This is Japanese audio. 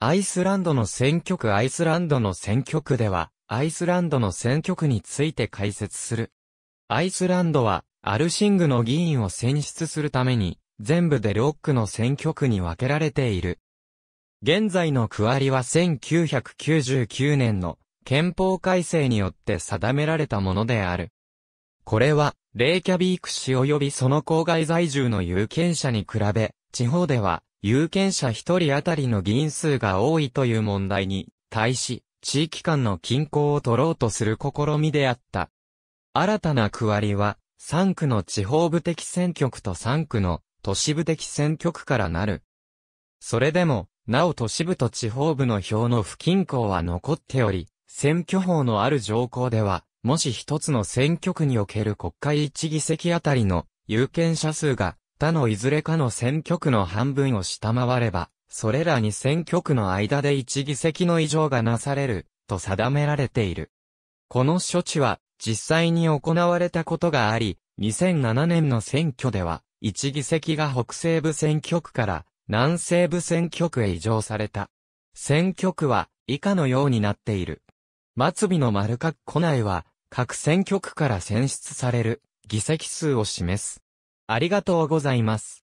アイスランドの選挙区アイスランドの選挙区では、アイスランドの選挙区について解説する。アイスランドは、アルシングの議員を選出するために、全部で6区の選挙区に分けられている。現在の区割りは1999年の憲法改正によって定められたものである。これは、レイキャビーク市及びその郊外在住の有権者に比べ、地方では、有権者一人当たりの議員数が多いという問題に、対し、地域間の均衡を取ろうとする試みであった。新たな区割りは、3区の地方部的選挙区と3区の都市部的選挙区からなる。それでも、なお都市部と地方部の票の不均衡は残っており、選挙法のある条項では、もし一つの選挙区における国会一議席あたりの有権者数が他のいずれかの選挙区の半分を下回れば、それらに選挙区の間で1議席の異常がなされる、と定められている。この処置は、実際に行われたことがあり、2007年の選挙では、1議席が北西部選挙区から南西部選挙区へ移譲された。選挙区は以下のようになっている。末尾の丸括弧内は各選挙区から選出される議席数を示す。ありがとうございます。